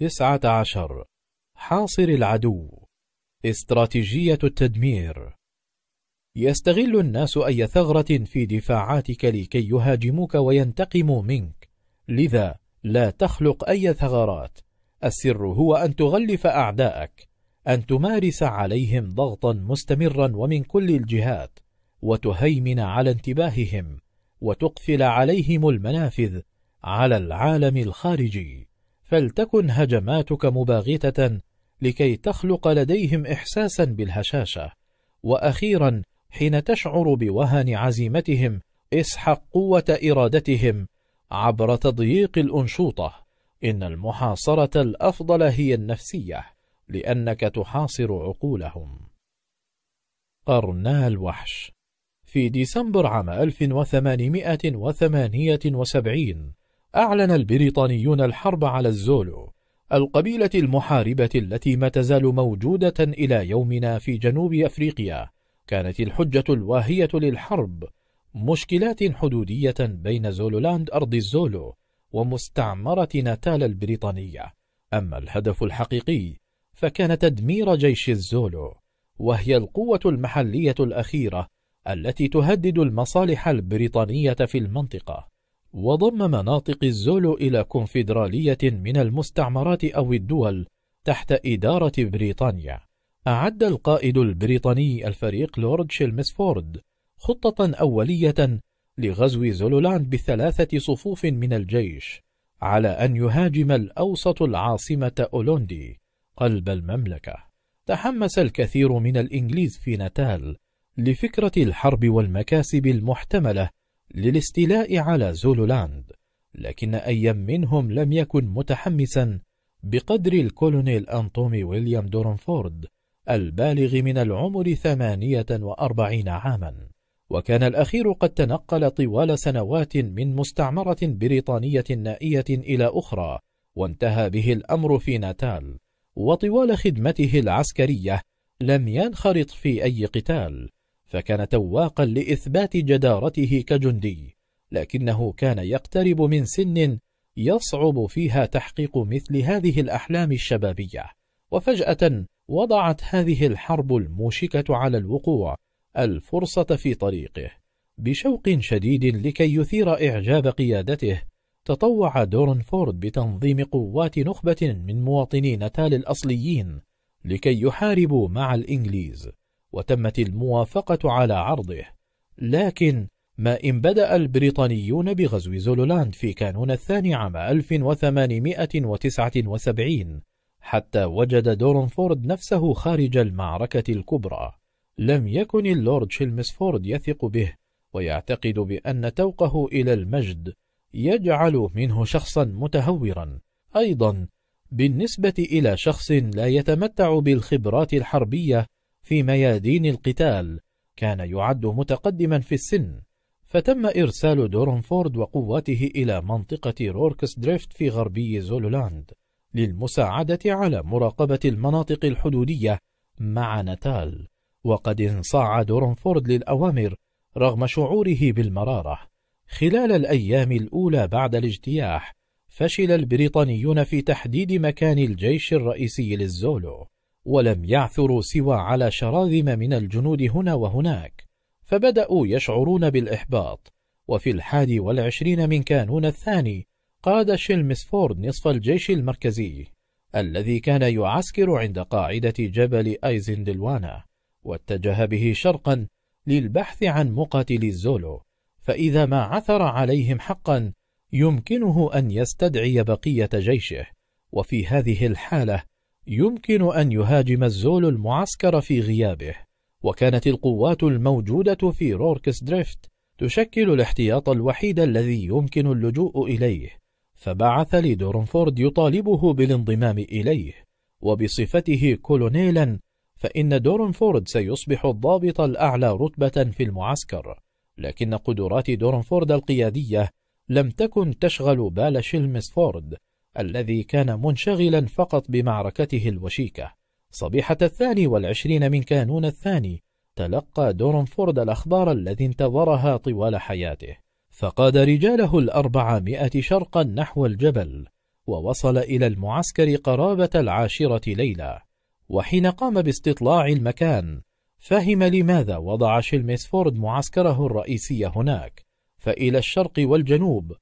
تسعة عشر حاصر العدو استراتيجية التدمير يستغل الناس أي ثغرة في دفاعاتك لكي يهاجموك وينتقموا منك لذا لا تخلق أي ثغرات السر هو أن تغلف أعدائك أن تمارس عليهم ضغطا مستمرا ومن كل الجهات وتهيمن على انتباههم وتقفل عليهم المنافذ على العالم الخارجي فلتكن هجماتك مباغتة لكي تخلق لديهم إحساسا بالهشاشة وأخيرا حين تشعر بوهن عزيمتهم اسحق قوة إرادتهم عبر تضييق الأنشوطة إن المحاصرة الأفضل هي النفسية لأنك تحاصر عقولهم قرنا الوحش في ديسمبر عام 1878 أعلن البريطانيون الحرب على الزولو القبيلة المحاربة التي ما تزال موجودة إلى يومنا في جنوب أفريقيا كانت الحجة الواهية للحرب مشكلات حدودية بين زولولاند أرض الزولو ومستعمرة ناتال البريطانية أما الهدف الحقيقي فكان تدمير جيش الزولو وهي القوة المحلية الأخيرة التي تهدد المصالح البريطانية في المنطقة وضم مناطق الزولو إلى كونفدرالية من المستعمرات أو الدول تحت إدارة بريطانيا أعد القائد البريطاني الفريق لورد شيلمسفورد خطة أولية لغزو زولولاند بثلاثة صفوف من الجيش على أن يهاجم الأوسط العاصمة أولوندي قلب المملكة تحمس الكثير من الإنجليز في نتال لفكرة الحرب والمكاسب المحتملة للاستيلاء على زولولاند لكن أي منهم لم يكن متحمسا بقدر الكولونيل أنطومي ويليام دورنفورد البالغ من العمر ثمانية وأربعين عاما وكان الأخير قد تنقل طوال سنوات من مستعمرة بريطانية نائية إلى أخرى وانتهى به الأمر في ناتال وطوال خدمته العسكرية لم ينخرط في أي قتال فكان تواقا لإثبات جدارته كجندي لكنه كان يقترب من سن يصعب فيها تحقيق مثل هذه الأحلام الشبابية وفجأة وضعت هذه الحرب الموشكة على الوقوع الفرصة في طريقه بشوق شديد لكي يثير إعجاب قيادته تطوع دورنفورد بتنظيم قوات نخبة من مواطني نتال الأصليين لكي يحاربوا مع الإنجليز وتمت الموافقة على عرضه لكن ما إن بدأ البريطانيون بغزو زولولاند في كانون الثاني عام 1879 حتى وجد دورنفورد نفسه خارج المعركة الكبرى لم يكن اللورد شيلمسفورد يثق به ويعتقد بأن توقه إلى المجد يجعل منه شخصا متهورا أيضا بالنسبة إلى شخص لا يتمتع بالخبرات الحربية في ميادين القتال كان يعد متقدما في السن فتم إرسال دورنفورد وقواته إلى منطقة روركس دريفت في غربي زولولاند للمساعدة على مراقبة المناطق الحدودية مع نتال وقد انصاع دورنفورد للأوامر رغم شعوره بالمرارة خلال الأيام الأولى بعد الاجتياح فشل البريطانيون في تحديد مكان الجيش الرئيسي للزولو ولم يعثروا سوى على شراذم من الجنود هنا وهناك فبدأوا يشعرون بالإحباط وفي الحادي والعشرين من كانون الثاني قاد شيلمسفورد نصف الجيش المركزي الذي كان يعسكر عند قاعدة جبل أيزندلوانا واتجه به شرقا للبحث عن مقاتلي الزولو فإذا ما عثر عليهم حقا يمكنه أن يستدعي بقية جيشه وفي هذه الحالة يمكن أن يهاجم الزول المعسكر في غيابه وكانت القوات الموجودة في روركس دريفت تشكل الاحتياط الوحيد الذي يمكن اللجوء إليه فبعث لدورنفورد يطالبه بالانضمام إليه وبصفته كولونيلا فإن دورنفورد سيصبح الضابط الأعلى رتبة في المعسكر لكن قدرات دورنفورد القيادية لم تكن تشغل بال شيلمسفورد الذي كان منشغلا فقط بمعركته الوشيكة صبيحة الثاني والعشرين من كانون الثاني تلقى دورنفورد الأخبار الذي انتظرها طوال حياته فقاد رجاله الأربعمائة شرقا نحو الجبل ووصل إلى المعسكر قرابة العاشرة ليلة وحين قام باستطلاع المكان فهم لماذا وضع شيلمسفورد معسكره الرئيسي هناك فإلى الشرق والجنوب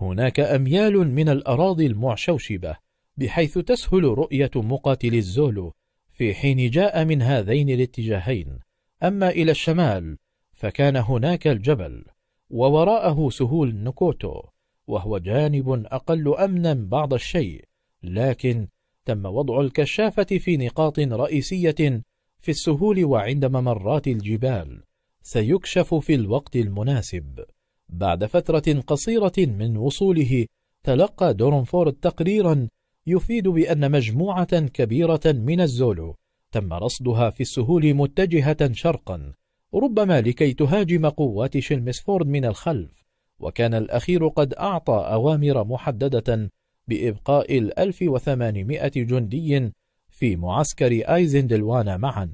هناك أميال من الأراضي المعشوشبة بحيث تسهل رؤية مقاتل الزولو في حين جاء من هذين الاتجاهين أما إلى الشمال فكان هناك الجبل ووراءه سهول نكوتو وهو جانب أقل أمنا بعض الشيء لكن تم وضع الكشافة في نقاط رئيسية في السهول وعند ممرات الجبال سيكشف في الوقت المناسب بعد فترة قصيرة من وصوله تلقى دورنفورد تقريرا يفيد بأن مجموعة كبيرة من الزولو تم رصدها في السهول متجهة شرقا ربما لكي تهاجم قوات شلمسفورد من الخلف وكان الأخير قد أعطى أوامر محددة بإبقاء الألف وثمانمائة جندي في معسكر آيزندلوانا معا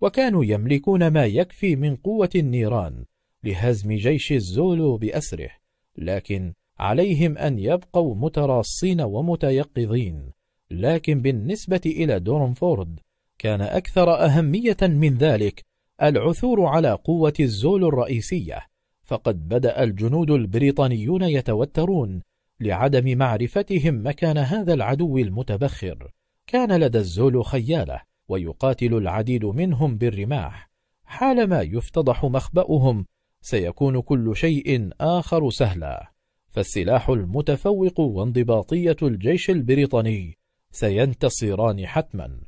وكانوا يملكون ما يكفي من قوة النيران لهزم جيش الزولو بأسره لكن عليهم أن يبقوا متراصين ومتيقظين لكن بالنسبة إلى دورنفورد كان أكثر أهمية من ذلك العثور على قوة الزولو الرئيسية فقد بدأ الجنود البريطانيون يتوترون لعدم معرفتهم مكان هذا العدو المتبخر كان لدى الزول خيالة ويقاتل العديد منهم بالرماح حالما يفتضح مخبأهم سيكون كل شيء آخر سهلا فالسلاح المتفوق وانضباطية الجيش البريطاني سينتصران حتما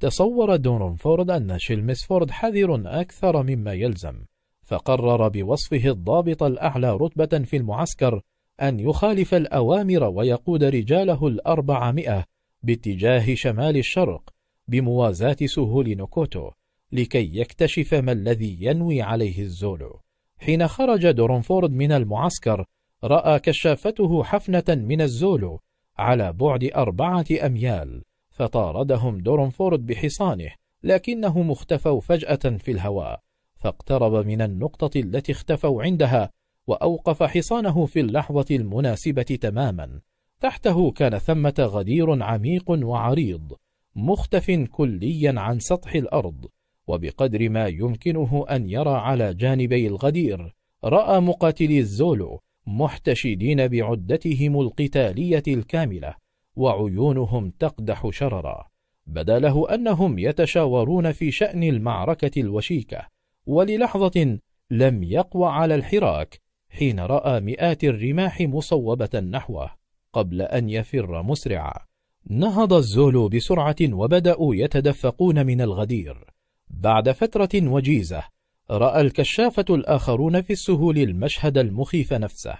تصور دونرنفورد أن شيلمسفورد حذر أكثر مما يلزم فقرر بوصفه الضابط الأعلى رتبة في المعسكر أن يخالف الأوامر ويقود رجاله الأربعمائة باتجاه شمال الشرق بموازاة سهول نوكوتو لكي يكتشف ما الذي ينوي عليه الزولو حين خرج دورنفورد من المعسكر رأى كشافته حفنة من الزولو على بعد أربعة أميال فطاردهم دورنفورد بحصانه لكنهم اختفوا فجأة في الهواء فاقترب من النقطة التي اختفوا عندها وأوقف حصانه في اللحظة المناسبة تماما تحته كان ثمة غدير عميق وعريض مختف كليا عن سطح الأرض وبقدر ما يمكنه أن يرى على جانبي الغدير رأى مقاتلي الزولو محتشدين بعدتهم القتالية الكاملة وعيونهم تقدح شررا بدا له أنهم يتشاورون في شأن المعركة الوشيكة وللحظة لم يقوى على الحراك حين رأى مئات الرماح مصوبة نحوه قبل أن يفر مسرعا نهض الزولو بسرعة وبدأوا يتدفقون من الغدير بعد فترة وجيزة رأى الكشافة الآخرون في السهول المشهد المخيف نفسه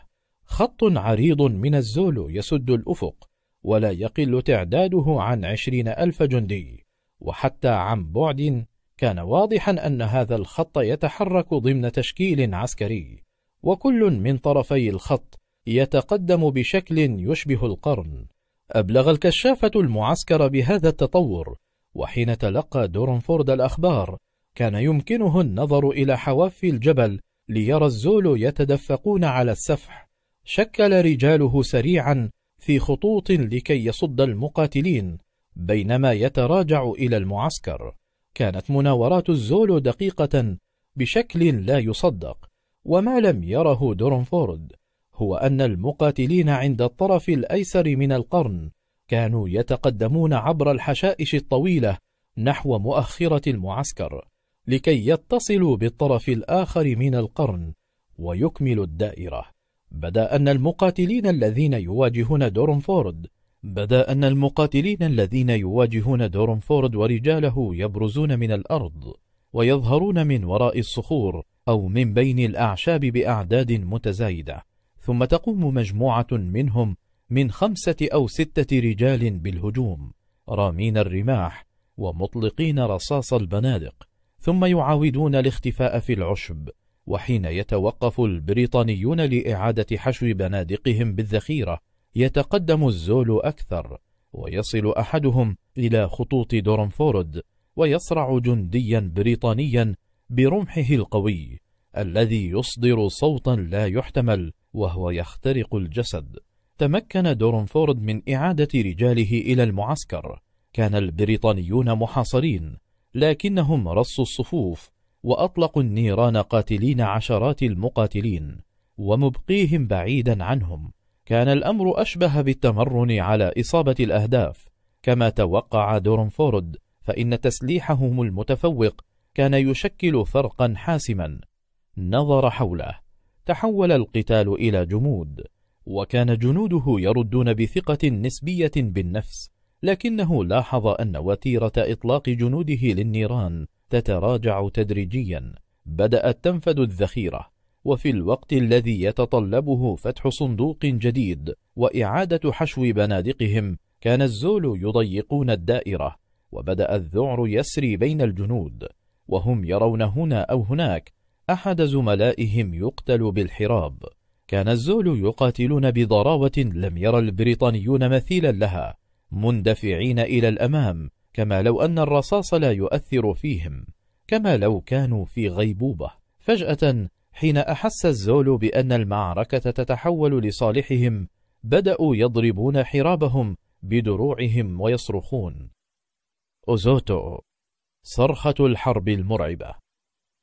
خط عريض من الزول يسد الأفق ولا يقل تعداده عن عشرين ألف جندي وحتى عن بعد كان واضحا أن هذا الخط يتحرك ضمن تشكيل عسكري وكل من طرفي الخط يتقدم بشكل يشبه القرن أبلغ الكشافة المعسكر بهذا التطور وحين تلقى دورنفورد الأخبار كان يمكنه النظر إلى حواف الجبل ليرى الزول يتدفقون على السفح شكل رجاله سريعا في خطوط لكي يصد المقاتلين بينما يتراجع إلى المعسكر كانت مناورات الزول دقيقة بشكل لا يصدق وما لم يره دورنفورد هو أن المقاتلين عند الطرف الأيسر من القرن كانوا يتقدمون عبر الحشائش الطويلة نحو مؤخرة المعسكر لكي يتصلوا بالطرف الآخر من القرن ويكملوا الدائرة بدا أن المقاتلين الذين يواجهون دورنفورد بدا أن المقاتلين الذين يواجهون دورنفورد ورجاله يبرزون من الأرض ويظهرون من وراء الصخور أو من بين الأعشاب بأعداد متزايدة ثم تقوم مجموعة منهم من خمسة أو ستة رجال بالهجوم رامين الرماح ومطلقين رصاص البنادق ثم يعاودون الاختفاء في العشب وحين يتوقف البريطانيون لإعادة حشو بنادقهم بالذخيرة يتقدم الزول أكثر ويصل أحدهم إلى خطوط دورنفورد ويصرع جنديا بريطانيا برمحه القوي الذي يصدر صوتا لا يحتمل وهو يخترق الجسد تمكن دورنفورد من إعادة رجاله إلى المعسكر كان البريطانيون محاصرين لكنهم رصوا الصفوف وأطلقوا النيران قاتلين عشرات المقاتلين ومبقيهم بعيدا عنهم كان الأمر أشبه بالتمرن على إصابة الأهداف كما توقع دورنفورد فإن تسليحهم المتفوق كان يشكل فرقا حاسما نظر حوله تحول القتال إلى جمود وكان جنوده يردون بثقة نسبية بالنفس لكنه لاحظ أن وتيرة إطلاق جنوده للنيران تتراجع تدريجيا بدأت تنفد الذخيرة وفي الوقت الذي يتطلبه فتح صندوق جديد وإعادة حشو بنادقهم كان الزول يضيقون الدائرة وبدأ الذعر يسري بين الجنود وهم يرون هنا أو هناك أحد زملائهم يقتل بالحراب كان الزول يقاتلون بضراوة لم يرى البريطانيون مثيلا لها مندفعين إلى الأمام كما لو أن الرصاص لا يؤثر فيهم كما لو كانوا في غيبوبة فجأة حين أحس الزول بأن المعركة تتحول لصالحهم بدأوا يضربون حرابهم بدروعهم ويصرخون أوزوتو صرخة الحرب المرعبة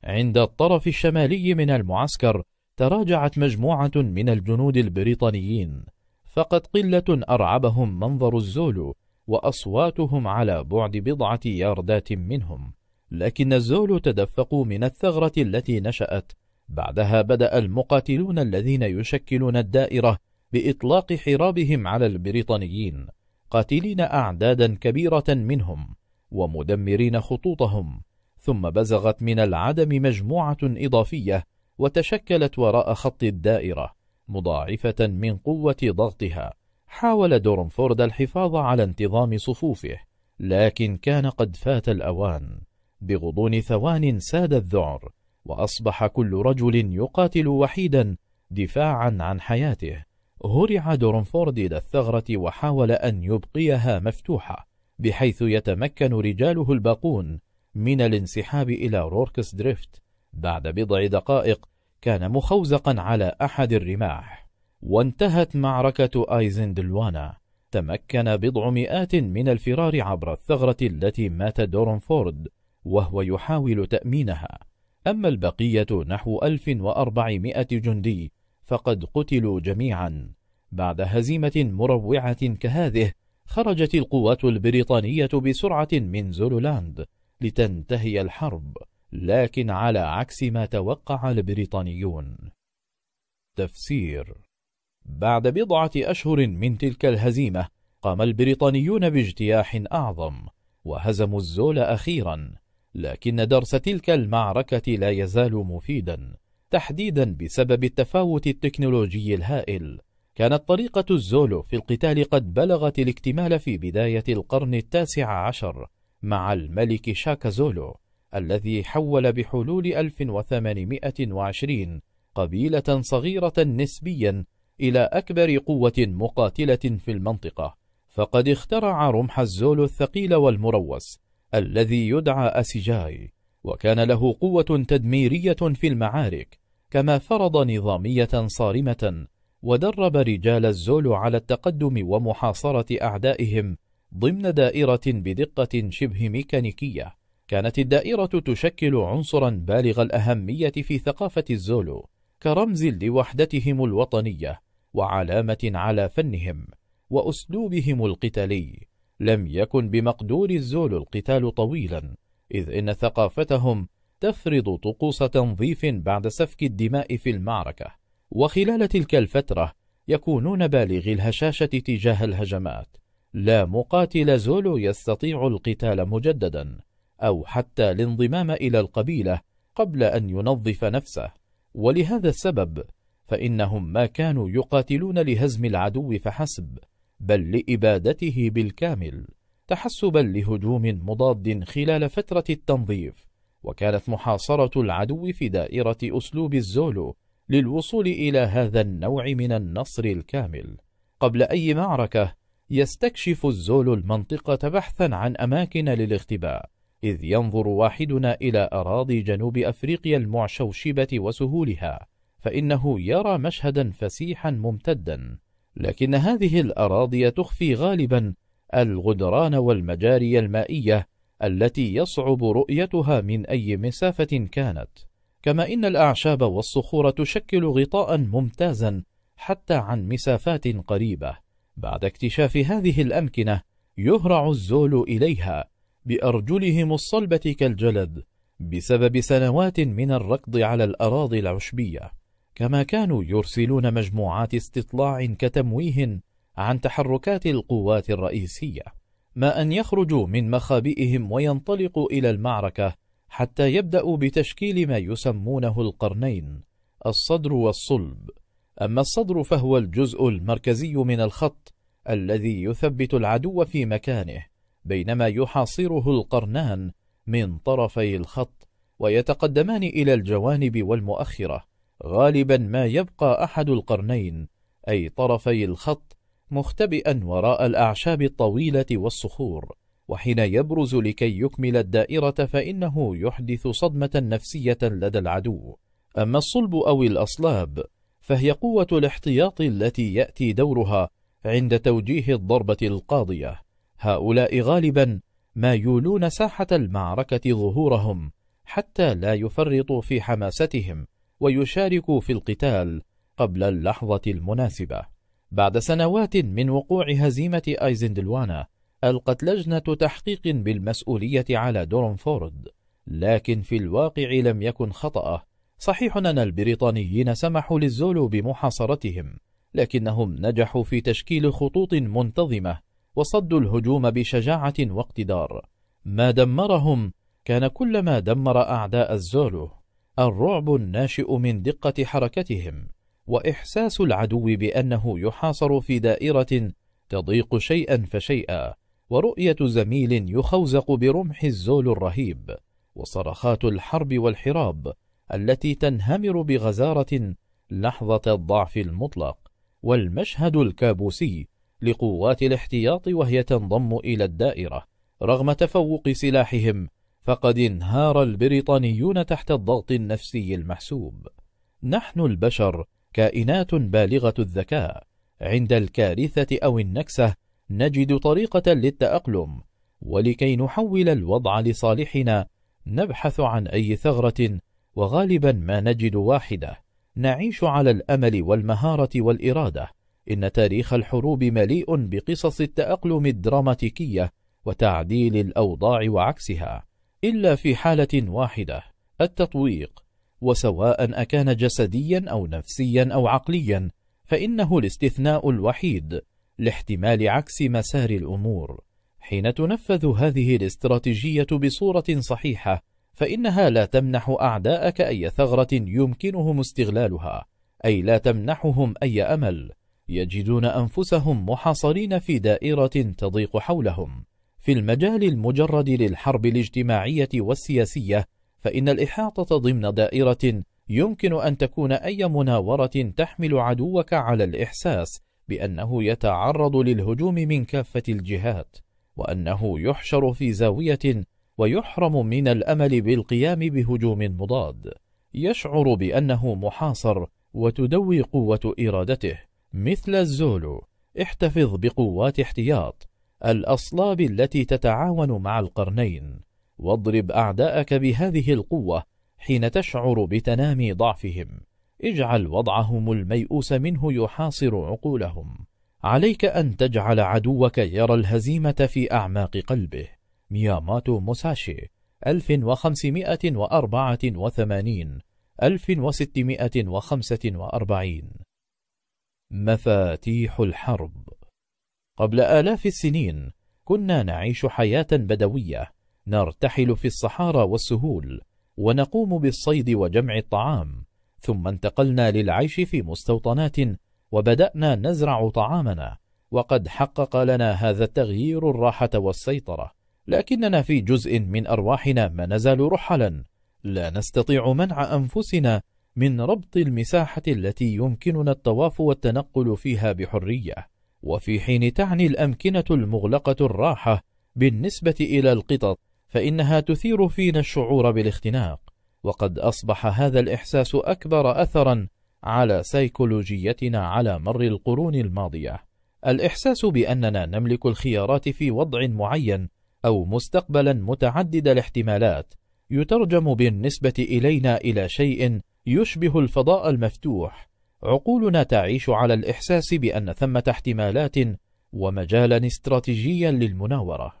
عند الطرف الشمالي من المعسكر تراجعت مجموعة من الجنود البريطانيين فقد قلة أرعبهم منظر الزولو وأصواتهم على بعد بضعة ياردات منهم لكن الزولو تدفقوا من الثغرة التي نشأت بعدها بدأ المقاتلون الذين يشكلون الدائرة بإطلاق حرابهم على البريطانيين قاتلين أعدادا كبيرة منهم ومدمرين خطوطهم ثم بزغت من العدم مجموعة إضافية وتشكلت وراء خط الدائرة مضاعفة من قوة ضغطها حاول دورنفورد الحفاظ على انتظام صفوفه لكن كان قد فات الأوان بغضون ثوان ساد الذعر وأصبح كل رجل يقاتل وحيدا دفاعا عن حياته هرع دورنفورد إلى الثغرة وحاول أن يبقيها مفتوحة بحيث يتمكن رجاله الباقون من الانسحاب إلى روركس دريفت بعد بضع دقائق كان مخوزقا على أحد الرماح وانتهت معركة آيزندلوانا تمكن بضع مئات من الفرار عبر الثغرة التي مات دورنفورد وهو يحاول تأمينها أما البقية نحو 1400 جندي فقد قتلوا جميعا بعد هزيمة مروعة كهذه خرجت القوات البريطانية بسرعة من زولولاند لتنتهي الحرب لكن على عكس ما توقع البريطانيون تفسير بعد بضعة أشهر من تلك الهزيمة قام البريطانيون باجتياح أعظم وهزموا الزول أخيرا لكن درس تلك المعركة لا يزال مفيدا تحديدا بسبب التفاوت التكنولوجي الهائل كانت طريقة الزولو في القتال قد بلغت الاكتمال في بداية القرن التاسع عشر مع الملك شاكازولو الذي حول بحلول 1820 قبيلة صغيرة نسبيا إلى أكبر قوة مقاتلة في المنطقة فقد اخترع رمح الزول الثقيل والمروس الذي يدعى أسجاي وكان له قوة تدميرية في المعارك كما فرض نظامية صارمة ودرب رجال الزول على التقدم ومحاصرة أعدائهم ضمن دائرة بدقة شبه ميكانيكية كانت الدائرة تشكل عنصرا بالغ الأهمية في ثقافة الزولو كرمز لوحدتهم الوطنية وعلامة على فنهم وأسلوبهم القتالي لم يكن بمقدور الزولو القتال طويلا إذ إن ثقافتهم تفرض طقوس تنظيف بعد سفك الدماء في المعركة وخلال تلك الفترة يكونون بالغي الهشاشة تجاه الهجمات لا مقاتل زولو يستطيع القتال مجددا أو حتى الانضمام إلى القبيلة قبل أن ينظف نفسه ولهذا السبب فإنهم ما كانوا يقاتلون لهزم العدو فحسب بل لإبادته بالكامل تحسبا لهجوم مضاد خلال فترة التنظيف وكانت محاصرة العدو في دائرة أسلوب الزولو للوصول إلى هذا النوع من النصر الكامل قبل أي معركة يستكشف الزولو المنطقة بحثا عن أماكن للاختباء إذ ينظر واحدنا إلى أراضي جنوب أفريقيا المعشوشبة وسهولها فإنه يرى مشهدا فسيحا ممتدا لكن هذه الأراضي تخفي غالبا الغدران والمجاري المائية التي يصعب رؤيتها من أي مسافة كانت كما إن الأعشاب والصخور تشكل غطاء ممتازا حتى عن مسافات قريبة بعد اكتشاف هذه الأمكنة يهرع الزول إليها بأرجلهم الصلبة كالجلد بسبب سنوات من الركض على الأراضي العشبية كما كانوا يرسلون مجموعات استطلاع كتمويه عن تحركات القوات الرئيسية ما أن يخرجوا من مخابئهم وينطلقوا إلى المعركة حتى يبدأوا بتشكيل ما يسمونه القرنين الصدر والصلب أما الصدر فهو الجزء المركزي من الخط الذي يثبت العدو في مكانه بينما يحاصره القرنان من طرفي الخط ويتقدمان إلى الجوانب والمؤخرة غالبا ما يبقى أحد القرنين أي طرفي الخط مختبئا وراء الأعشاب الطويلة والصخور وحين يبرز لكي يكمل الدائرة فإنه يحدث صدمة نفسية لدى العدو أما الصلب أو الأصلاب فهي قوة الاحتياط التي يأتي دورها عند توجيه الضربة القاضية هؤلاء غالبا ما يولون ساحة المعركة ظهورهم حتى لا يفرطوا في حماستهم ويشاركوا في القتال قبل اللحظة المناسبة بعد سنوات من وقوع هزيمة أيزندلوانا ألقت لجنة تحقيق بالمسؤولية على دورنفورد لكن في الواقع لم يكن خطأه صحيح أن البريطانيين سمحوا للزولو بمحاصرتهم لكنهم نجحوا في تشكيل خطوط منتظمة وصدوا الهجوم بشجاعة واقتدار ما دمرهم كان كل ما دمر أعداء الزولو الرعب الناشئ من دقة حركتهم وإحساس العدو بأنه يحاصر في دائرة تضيق شيئا فشيئا ورؤية زميل يخوزق برمح الزول الرهيب وصرخات الحرب والحراب التي تنهمر بغزارة لحظة الضعف المطلق والمشهد الكابوسي لقوات الاحتياط وهي تنضم إلى الدائرة رغم تفوق سلاحهم فقد انهار البريطانيون تحت الضغط النفسي المحسوب نحن البشر كائنات بالغة الذكاء عند الكارثة أو النكسة نجد طريقة للتأقلم ولكي نحول الوضع لصالحنا نبحث عن أي ثغرة وغالبا ما نجد واحدة نعيش على الأمل والمهارة والإرادة إن تاريخ الحروب مليء بقصص التأقلم الدراماتيكية وتعديل الأوضاع وعكسها إلا في حالة واحدة التطويق وسواء أكان جسديا أو نفسيا أو عقليا فإنه الاستثناء الوحيد لاحتمال عكس مسار الأمور حين تنفذ هذه الاستراتيجية بصورة صحيحة فإنها لا تمنح أعداءك أي ثغرة يمكنهم استغلالها أي لا تمنحهم أي أمل يجدون أنفسهم محاصرين في دائرة تضيق حولهم في المجال المجرد للحرب الاجتماعية والسياسية فإن الإحاطة ضمن دائرة يمكن أن تكون أي مناورة تحمل عدوك على الإحساس بأنه يتعرض للهجوم من كافة الجهات وأنه يحشر في زاوية ويحرم من الأمل بالقيام بهجوم مضاد يشعر بأنه محاصر وتدوي قوة إرادته مثل الزولو احتفظ بقوات احتياط الأصلاب التي تتعاون مع القرنين واضرب أعداءك بهذه القوة حين تشعر بتنامي ضعفهم اجعل وضعهم الميؤوس منه يحاصر عقولهم عليك أن تجعل عدوك يرى الهزيمة في أعماق قلبه مياماتو موساشي 1584 1645 مفاتيح الحرب قبل آلاف السنين كنا نعيش حياة بدوية نرتحل في الصحارى والسهول ونقوم بالصيد وجمع الطعام ثم انتقلنا للعيش في مستوطنات وبدأنا نزرع طعامنا وقد حقق لنا هذا التغيير الراحة والسيطرة لكننا في جزء من أرواحنا ما نزال رحلا لا نستطيع منع أنفسنا من ربط المساحة التي يمكننا الطواف والتنقل فيها بحرية وفي حين تعني الأمكنة المغلقة الراحة بالنسبة إلى القطط فإنها تثير فينا الشعور بالاختناق وقد أصبح هذا الإحساس أكبر أثرا على سيكولوجيتنا على مر القرون الماضية الإحساس بأننا نملك الخيارات في وضع معين أو مستقبلا متعدد الاحتمالات يترجم بالنسبة إلينا إلى شيء يشبه الفضاء المفتوح عقولنا تعيش على الإحساس بأن ثمة احتمالات ومجالا استراتيجيا للمناورة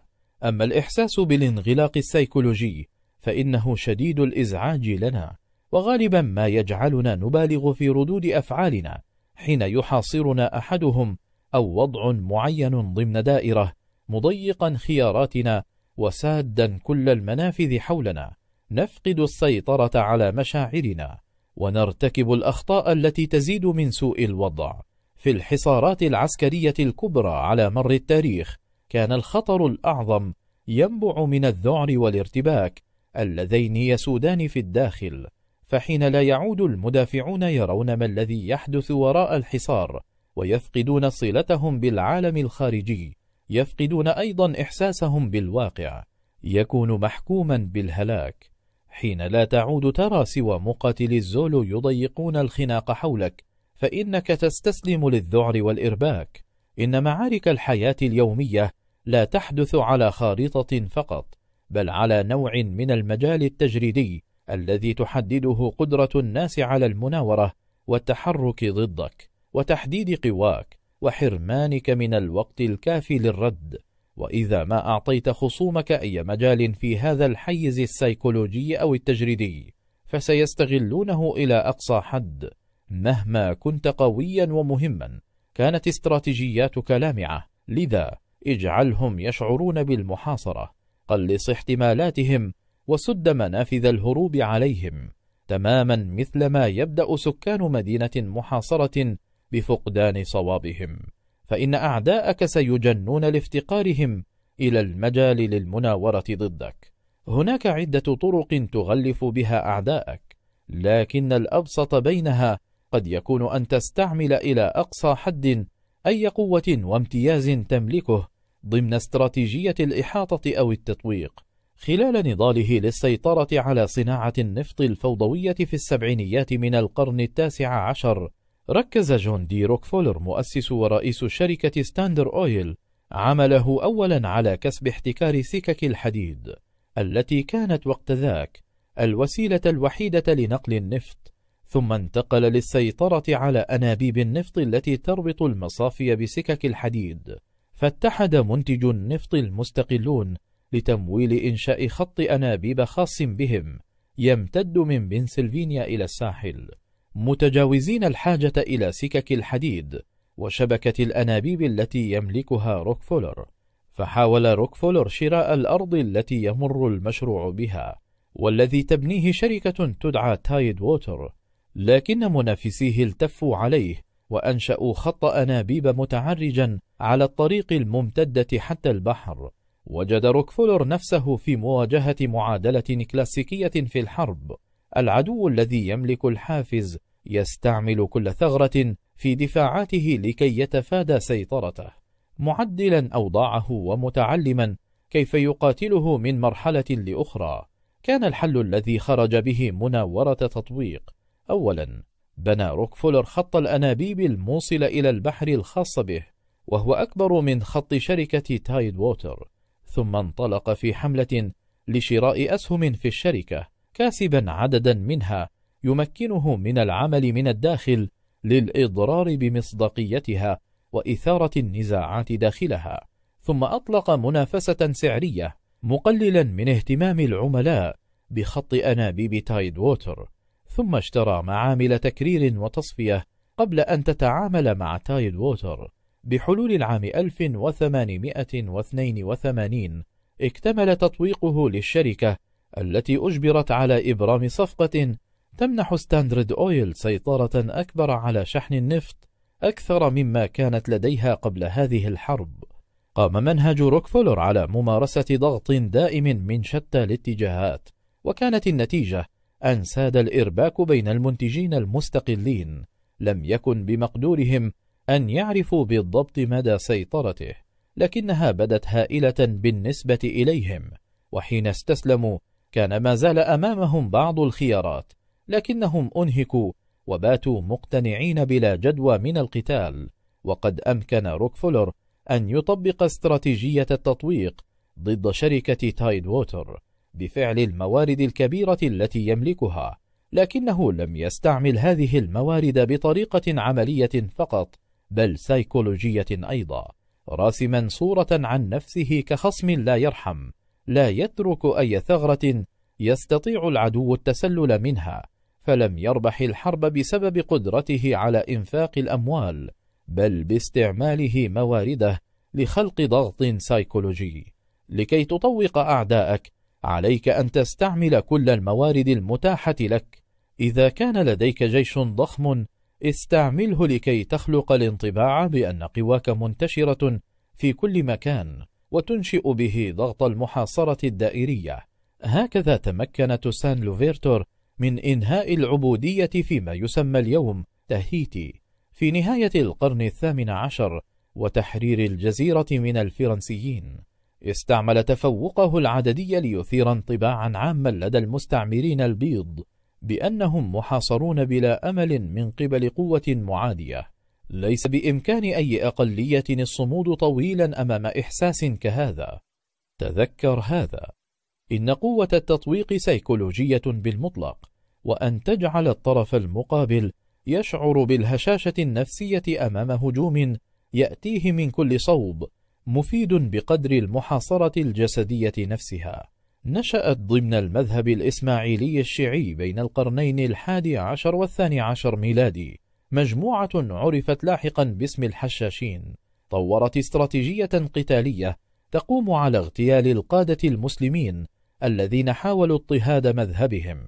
أما الإحساس بالانغلاق السيكولوجي فإنه شديد الإزعاج لنا وغالبا ما يجعلنا نبالغ في ردود أفعالنا حين يحاصرنا أحدهم أو وضع معين ضمن دائرة مضيقا خياراتنا وسادا كل المنافذ حولنا نفقد السيطرة على مشاعرنا ونرتكب الأخطاء التي تزيد من سوء الوضع في الحصارات العسكرية الكبرى على مر التاريخ كان الخطر الأعظم ينبع من الذعر والارتباك اللذين يسودان في الداخل فحين لا يعود المدافعون يرون ما الذي يحدث وراء الحصار ويفقدون صلتهم بالعالم الخارجي يفقدون أيضا إحساسهم بالواقع يكون محكوما بالهلاك حين لا تعود ترى سوى مقاتلي الزولو يضيقون الخناق حولك فإنك تستسلم للذعر والإرباك إن معارك الحياة اليومية لا تحدث على خارطة فقط بل على نوع من المجال التجريدي الذي تحدده قدرة الناس على المناورة والتحرك ضدك وتحديد قواك وحرمانك من الوقت الكافي للرد وإذا ما أعطيت خصومك أي مجال في هذا الحيز السيكولوجي أو التجريدي فسيستغلونه إلى أقصى حد مهما كنت قويا ومهما كانت استراتيجياتك لامعة لذا اجعلهم يشعرون بالمحاصرة قلص احتمالاتهم وسد منافذ الهروب عليهم تماما مثلما يبدأ سكان مدينة محاصرة بفقدان صوابهم فإن أعداءك سيجنون لافتقارهم إلى المجال للمناورة ضدك هناك عدة طرق تغلف بها أعداءك لكن الأبسط بينها قد يكون أن تستعمل إلى أقصى حد أي قوة وامتياز تملكه ضمن استراتيجية الإحاطة أو التطويق خلال نضاله للسيطرة على صناعة النفط الفوضوية في السبعينيات من القرن التاسع عشر ركز جون دي روكفولر مؤسس ورئيس شركة ستاندر أويل عمله أولا على كسب احتكار سكك الحديد التي كانت وقت ذاك الوسيلة الوحيدة لنقل النفط ثم انتقل للسيطرة على أنابيب النفط التي تربط المصافي بسكك الحديد فاتحد منتج النفط المستقلون لتمويل إنشاء خط أنابيب خاص بهم يمتد من بنسلفانيا إلى الساحل متجاوزين الحاجة إلى سكك الحديد وشبكة الأنابيب التي يملكها روكفولر فحاول روكفولر شراء الأرض التي يمر المشروع بها والذي تبنيه شركة تدعى تايد ووتر لكن منافسيه التفوا عليه وأنشأوا خط أنابيب متعرجا على الطريق الممتدة حتى البحر وجد روكفولر نفسه في مواجهة معادلة كلاسيكية في الحرب العدو الذي يملك الحافز يستعمل كل ثغرة في دفاعاته لكي يتفادى سيطرته معدلا أوضاعه ومتعلما كيف يقاتله من مرحلة لأخرى كان الحل الذي خرج به مناورة تطبيق أولا بنى روكفولر خط الأنابيب الموصل إلى البحر الخاص به وهو أكبر من خط شركة تايد ووتر ثم انطلق في حملة لشراء أسهم في الشركة كاسبا عددا منها يمكنه من العمل من الداخل للإضرار بمصداقيتها وإثارة النزاعات داخلها ثم أطلق منافسة سعرية مقللا من اهتمام العملاء بخط أنابيب تايد ووتر ثم اشترى معامل تكرير وتصفية قبل أن تتعامل مع تايد ووتر بحلول العام 1882 اكتمل تطويقه للشركة التي أجبرت على إبرام صفقة تمنح ستاندرد أويل سيطرة أكبر على شحن النفط أكثر مما كانت لديها قبل هذه الحرب قام منهج روكفولر على ممارسة ضغط دائم من شتى الاتجاهات وكانت النتيجة أن ساد الإرباك بين المنتجين المستقلين لم يكن بمقدورهم أن يعرفوا بالضبط مدى سيطرته لكنها بدت هائلة بالنسبة إليهم وحين استسلموا كان ما زال أمامهم بعض الخيارات لكنهم أنهكوا وباتوا مقتنعين بلا جدوى من القتال وقد أمكن روكفولر أن يطبق استراتيجية التطويق ضد شركة تايد ووتر بفعل الموارد الكبيرة التي يملكها لكنه لم يستعمل هذه الموارد بطريقة عملية فقط بل سيكولوجية أيضا راسما صورة عن نفسه كخصم لا يرحم لا يترك أي ثغرة يستطيع العدو التسلل منها فلم يربح الحرب بسبب قدرته على إنفاق الأموال بل باستعماله موارده لخلق ضغط سيكولوجي لكي تطوق أعداءك عليك أن تستعمل كل الموارد المتاحة لك إذا كان لديك جيش ضخم استعمله لكي تخلق الانطباع بأن قواك منتشرة في كل مكان وتنشئ به ضغط المحاصرة الدائرية هكذا تمكنت سان لوفيرتور من إنهاء العبودية فيما يسمى اليوم تهيتي في نهاية القرن الثامن عشر وتحرير الجزيرة من الفرنسيين استعمل تفوقه العددي ليثير انطباعا عاما لدى المستعمرين البيض بأنهم محاصرون بلا أمل من قبل قوة معادية ليس بإمكان أي أقلية الصمود طويلا أمام إحساس كهذا تذكر هذا إن قوة التطويق سيكولوجية بالمطلق وأن تجعل الطرف المقابل يشعر بالهشاشة النفسية أمام هجوم يأتيه من كل صوب مفيد بقدر المحاصرة الجسدية نفسها نشأت ضمن المذهب الإسماعيلي الشيعي بين القرنين الحادي عشر والثاني عشر ميلادي مجموعة عرفت لاحقا باسم الحشاشين طورت استراتيجية قتالية تقوم على اغتيال القادة المسلمين الذين حاولوا اضطهاد مذهبهم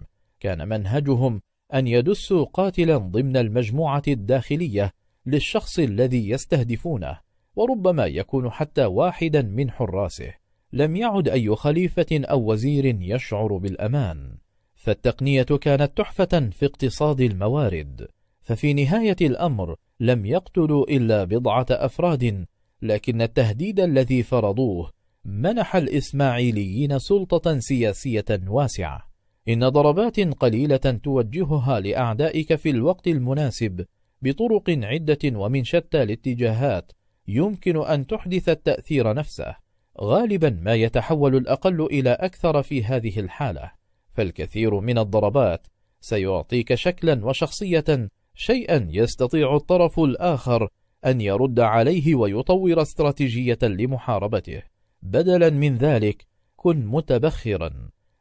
كان منهجهم أن يدسوا قاتلا ضمن المجموعة الداخلية للشخص الذي يستهدفونه وربما يكون حتى واحدا من حراسه لم يعد أي خليفة أو وزير يشعر بالأمان فالتقنية كانت تحفة في اقتصاد الموارد ففي نهاية الأمر لم يقتلوا إلا بضعة أفراد لكن التهديد الذي فرضوه منح الإسماعيليين سلطة سياسية واسعة إن ضربات قليلة توجهها لأعدائك في الوقت المناسب بطرق عدة ومن شتى الاتجاهات يمكن أن تحدث التأثير نفسه غالبا ما يتحول الأقل إلى أكثر في هذه الحالة فالكثير من الضربات سيعطيك شكلا وشخصية شيئا يستطيع الطرف الآخر أن يرد عليه ويطور استراتيجية لمحاربته بدلا من ذلك كن متبخرا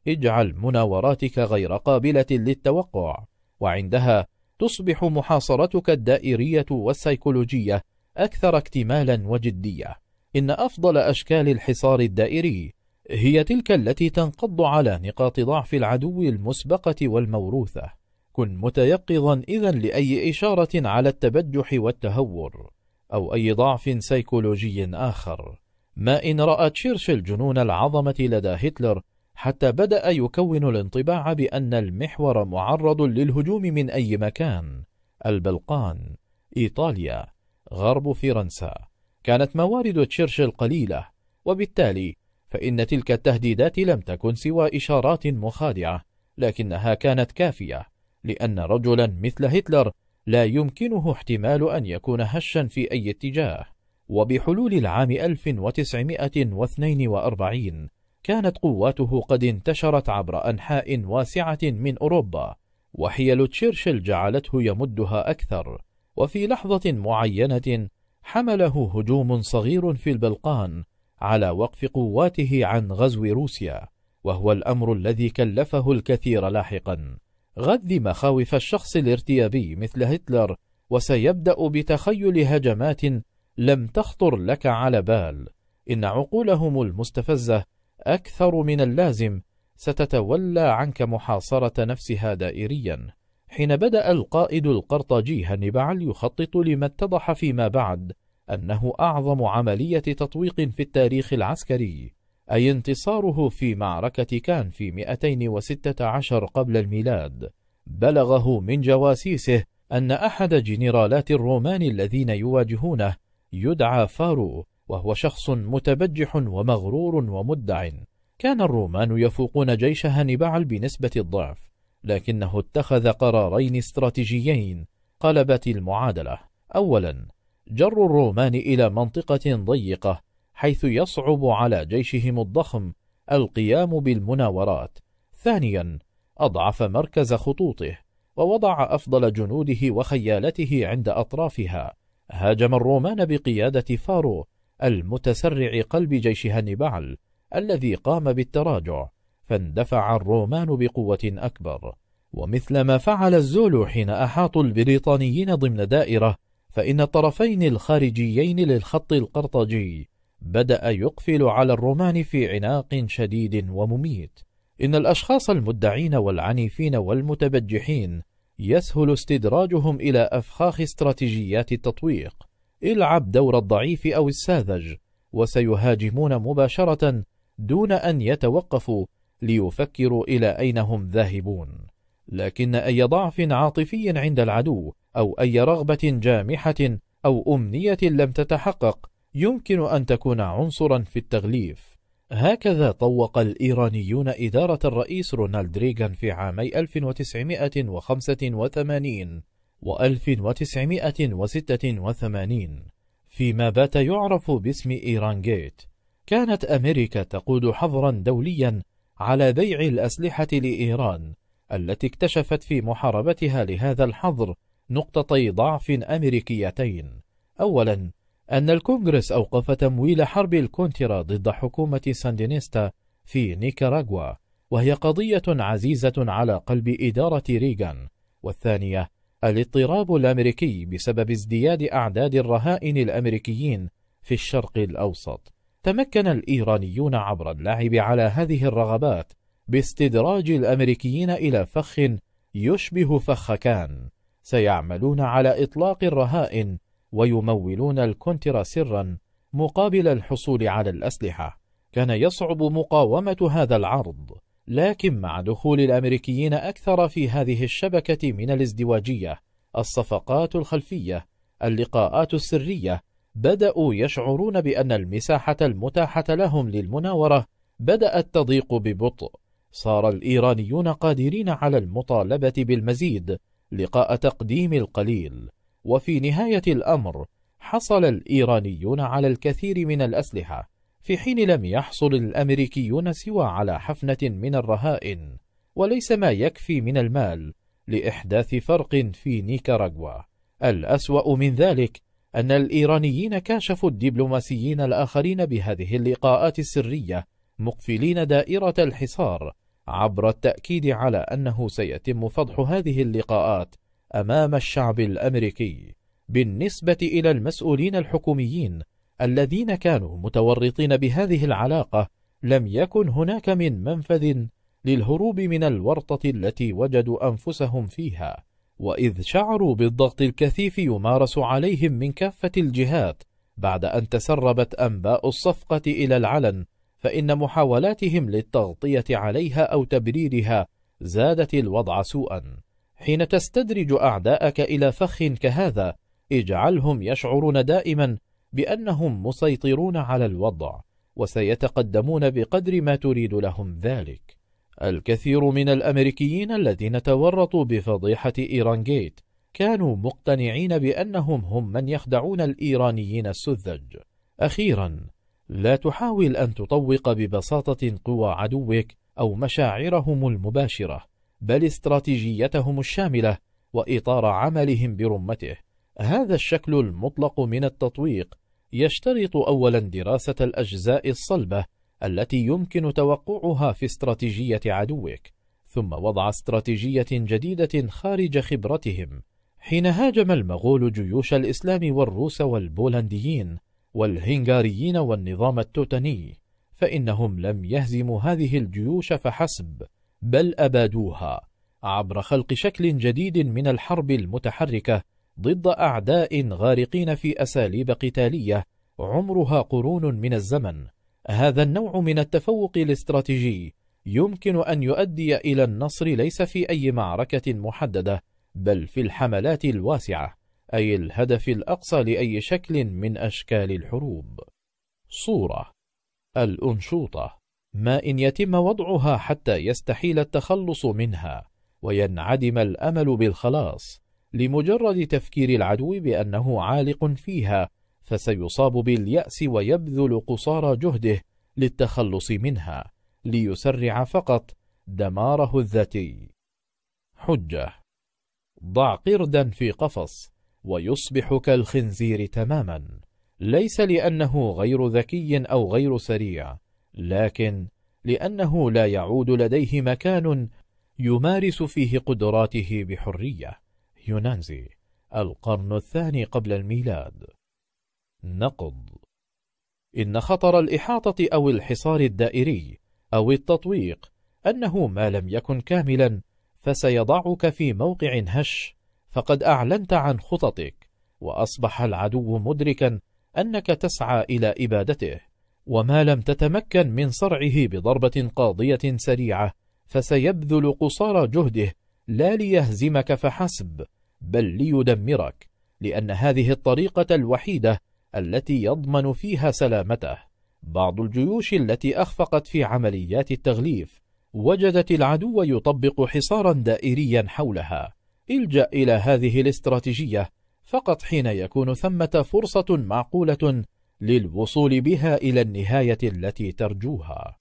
اجعل مناوراتك غير قابلة للتوقع وعندها تصبح محاصرتك الدائرية والسيكولوجية أكثر اكتمالا وجدية إن أفضل أشكال الحصار الدائري هي تلك التي تنقض على نقاط ضعف العدو المسبقة والموروثة كن متيقظا إذا لأي إشارة على التبجح والتهور أو أي ضعف سيكولوجي آخر ما إن رأت تشرشل جنون العظمة لدى هتلر حتى بدأ يكون الانطباع بأن المحور معرض للهجوم من أي مكان البلقان إيطاليا غرب فرنسا كانت موارد تشرشل قليلة وبالتالي فإن تلك التهديدات لم تكن سوى إشارات مخادعة لكنها كانت كافية لأن رجلا مثل هتلر لا يمكنه احتمال أن يكون هشا في أي اتجاه وبحلول العام 1942 كانت قواته قد انتشرت عبر أنحاء واسعة من أوروبا وحيل تشرشل جعلته يمدها أكثر وفي لحظة معينة حمله هجوم صغير في البلقان على وقف قواته عن غزو روسيا وهو الأمر الذي كلفه الكثير لاحقاً غذي مخاوف الشخص الارتيابي مثل هتلر وسيبدأ بتخيل هجمات لم تخطر لك على بال إن عقولهم المستفزة أكثر من اللازم ستتولى عنك محاصرة نفسها دائريا حين بدأ القائد القرطاجي هنبعل يخطط لما اتضح فيما بعد أنه أعظم عملية تطويق في التاريخ العسكري أي انتصاره في معركة كان في 216 قبل الميلاد بلغه من جواسيسه أن أحد جنرالات الرومان الذين يواجهونه يدعى فارو وهو شخص متبجح ومغرور ومدع كان الرومان يفوقون جيش هانيبال بنسبة الضعف لكنه اتخذ قرارين استراتيجيين قلبت المعادلة أولا جر الرومان إلى منطقة ضيقة حيث يصعب على جيشهم الضخم القيام بالمناورات ثانيا أضعف مركز خطوطه ووضع أفضل جنوده وخيالته عند أطرافها هاجم الرومان بقيادة فارو المتسرع قلب جيش هنبعل الذي قام بالتراجع فاندفع الرومان بقوة أكبر ومثل ما فعل الزول حين أحاطوا البريطانيين ضمن دائرة فإن الطرفين الخارجيين للخط القرطاجي بدأ يقفل على الرومان في عناق شديد ومميت إن الأشخاص المدعين والعنيفين والمتبجحين يسهل استدراجهم إلى أفخاخ استراتيجيات التطويق العب دور الضعيف أو الساذج وسيهاجمون مباشرة دون أن يتوقفوا ليفكروا إلى أين هم ذاهبون لكن أي ضعف عاطفي عند العدو أو أي رغبة جامحة أو أمنية لم تتحقق يمكن أن تكون عنصرا في التغليف هكذا طوق الإيرانيون إدارة الرئيس رونالد ريغان في عامي 1985 و 1986 فيما بات يعرف باسم إيران جيت كانت أمريكا تقود حظرا دوليا على بيع الأسلحة لإيران التي اكتشفت في محاربتها لهذا الحظر نقطتي ضعف أمريكيتين أولا أن الكونغرس أوقف تمويل حرب الكونترا ضد حكومة ساندينيستا في نيكاراغوا وهي قضية عزيزة على قلب إدارة ريغان والثانية الاضطراب الأمريكي بسبب ازدياد أعداد الرهائن الأمريكيين في الشرق الأوسط تمكن الإيرانيون عبر اللعب على هذه الرغبات باستدراج الأمريكيين إلى فخ يشبه فخ كان سيعملون على إطلاق الرهائن ويمولون الكونترا سرا مقابل الحصول على الأسلحة كان يصعب مقاومة هذا العرض لكن مع دخول الأمريكيين أكثر في هذه الشبكة من الازدواجية الصفقات الخلفية اللقاءات السرية بدأوا يشعرون بأن المساحة المتاحة لهم للمناورة بدأت تضيق ببطء صار الإيرانيون قادرين على المطالبة بالمزيد لقاء تقديم القليل وفي نهاية الأمر حصل الإيرانيون على الكثير من الأسلحة في حين لم يحصل الأمريكيون سوى على حفنة من الرهائن وليس ما يكفي من المال لإحداث فرق في نيكاراغوا الأسوأ من ذلك أن الإيرانيين كاشفوا الدبلوماسيين الآخرين بهذه اللقاءات السرية مقفلين دائرة الحصار عبر التأكيد على أنه سيتم فضح هذه اللقاءات أمام الشعب الأمريكي بالنسبة إلى المسؤولين الحكوميين الذين كانوا متورطين بهذه العلاقة لم يكن هناك من منفذ للهروب من الورطة التي وجدوا أنفسهم فيها وإذ شعروا بالضغط الكثيف يمارس عليهم من كافة الجهات بعد أن تسربت أنباء الصفقة إلى العلن فإن محاولاتهم للتغطية عليها أو تبريرها زادت الوضع سوءا حين تستدرج أعداءك إلى فخ كهذا اجعلهم يشعرون دائما بأنهم مسيطرون على الوضع وسيتقدمون بقدر ما تريد لهم ذلك الكثير من الأمريكيين الذين تورطوا بفضيحة إيران جيت كانوا مقتنعين بأنهم هم من يخدعون الإيرانيين السذج أخيرا لا تحاول أن تطوق ببساطة قوى عدوك أو مشاعرهم المباشرة بل استراتيجيتهم الشاملة وإطار عملهم برمته هذا الشكل المطلق من التطويق يشترط أولا دراسة الأجزاء الصلبة التي يمكن توقعها في استراتيجية عدوك ثم وضع استراتيجية جديدة خارج خبرتهم حين هاجم المغول جيوش الإسلام والروس والبولنديين والهنغاريين والنظام التوتني فإنهم لم يهزموا هذه الجيوش فحسب بل أبادوها عبر خلق شكل جديد من الحرب المتحركة ضد أعداء غارقين في أساليب قتالية عمرها قرون من الزمن هذا النوع من التفوق الاستراتيجي يمكن أن يؤدي إلى النصر ليس في أي معركة محددة بل في الحملات الواسعة أي الهدف الأقصى لأي شكل من أشكال الحروب صورة الأنشوطة ما إن يتم وضعها حتى يستحيل التخلص منها وينعدم الأمل بالخلاص لمجرد تفكير العدو بأنه عالق فيها فسيصاب باليأس ويبذل قصارى جهده للتخلص منها ليسرع فقط دماره الذاتي حجة ضع قردا في قفص ويصبح كالخنزير تماما ليس لأنه غير ذكي أو غير سريع لكن لأنه لا يعود لديه مكان يمارس فيه قدراته بحرية يونانزي القرن الثاني قبل الميلاد نقض إن خطر الإحاطة أو الحصار الدائري أو التطويق أنه ما لم يكن كاملا فسيضعك في موقع هش فقد أعلنت عن خططك وأصبح العدو مدركا أنك تسعى إلى إبادته وما لم تتمكن من صرعه بضربة قاضية سريعة فسيبذل قصارى جهده لا ليهزمك فحسب بل ليدمرك لأن هذه الطريقة الوحيدة التي يضمن فيها سلامته بعض الجيوش التي أخفقت في عمليات التغليف وجدت العدو يطبق حصارا دائريا حولها الجأ إلى هذه الاستراتيجية فقط حين يكون ثمة فرصة معقولة للوصول بها إلى النهاية التي ترجوها